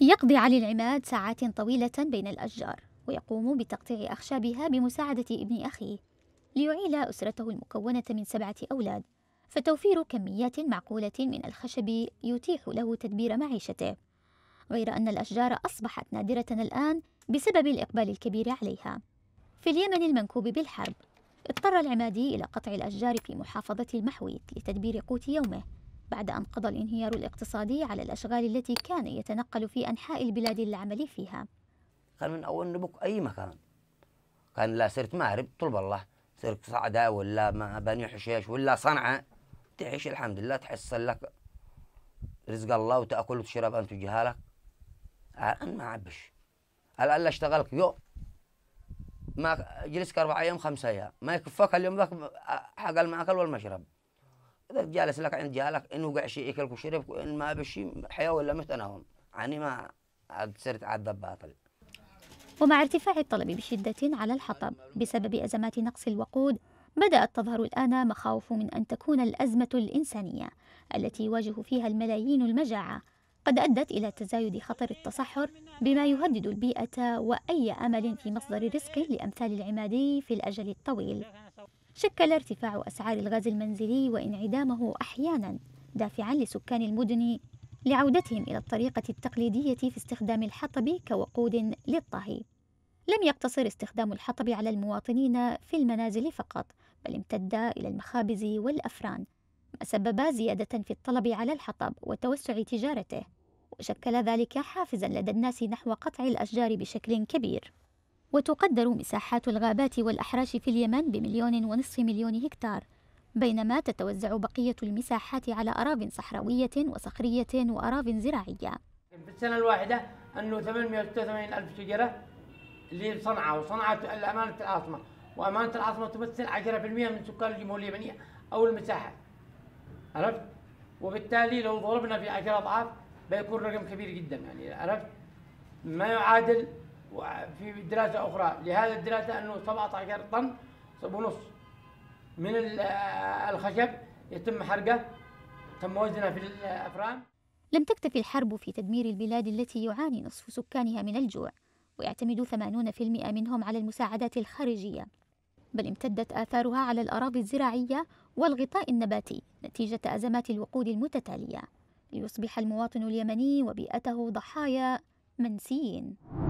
يقضي علي العماد ساعات طويلة بين الأشجار ويقوم بتقطيع أخشابها بمساعدة ابن أخيه ليعيل أسرته المكونة من سبعة أولاد فتوفير كميات معقولة من الخشب يتيح له تدبير معيشته غير أن الأشجار أصبحت نادرة الآن بسبب الإقبال الكبير عليها في اليمن المنكوب بالحرب اضطر العمادي إلى قطع الأشجار في محافظة المحويت لتدبير قوت يومه بعد أن قضى الانهيار الاقتصادي على الأشغال التي كان يتنقل في أنحاء البلاد للعمل فيها كان من أول نبوك أي مكان كان لا سرت مأرب طلب الله سرت صعدة ولا ما بني حشيش ولا صنعاء تعيش الحمد لله تحصل لك رزق الله وتأكل وتشرب أنت وجهالك آه، أنا ما عبش الآن لا اشتغلك يو ما جلسك أربع أيام خمسة أيام ما يكفك اليوم ذاك حق المأكل والمشرب اذا جالس لك عند جالك ان وقع شيء اكلك وشربك وان ما بشي حياه ولا مت انا هون يعني ما عاد صرت عاد باطل ومع ارتفاع الطلب بشدة على الحطب بسبب أزمات نقص الوقود بدأت تظهر الآن مخاوف من أن تكون الأزمة الإنسانية التي يواجه فيها الملايين المجاعة قد أدت إلى تزايد خطر التصحر بما يهدد البيئة وأي أمل في مصدر رزق لأمثال العمادي في الأجل الطويل شكل ارتفاع أسعار الغاز المنزلي وانعدامه أحيانا دافعا لسكان المدن لعودتهم إلى الطريقة التقليدية في استخدام الحطب كوقود للطهي. لم يقتصر استخدام الحطب على المواطنين في المنازل فقط، بل امتد إلى المخابز والأفران، ما سبب زيادة في الطلب على الحطب وتوسع تجارته، وشكل ذلك حافزا لدى الناس نحو قطع الأشجار بشكل كبير. وتقدر مساحات الغابات والأحراش في اليمن بمليون ونصف مليون هكتار بينما تتوزع بقية المساحات على أراض صحراوية وصخرية وأراض زراعية في السنة الواحدة أنه 886 ألف شجرة لصنعاء وصنعاء الأمانة العاصمة وأمانة العاصمة تمثل 10% من سكان الجمهورية اليمنية أو المساحة عرفت؟ وبالتالي لو ضربنا في 10 أضعاف بيكون رقم كبير جدا يعني عرفت؟ ما يعادل وفي دراسة أخرى لهذا الدراسة أنه 17 طن ونص من آه، الخشب يتم حرقه تم وزنه في الأفران لم تكتفي الحرب في تدمير البلاد التي يعاني نصف سكانها من الجوع ويعتمد 80% منهم على المساعدات الخارجية بل امتدت آثارها على الأراضي الزراعية والغطاء النباتي نتيجة أزمات الوقود المتتالية ليصبح المواطن اليمني وبيئته ضحايا منسيين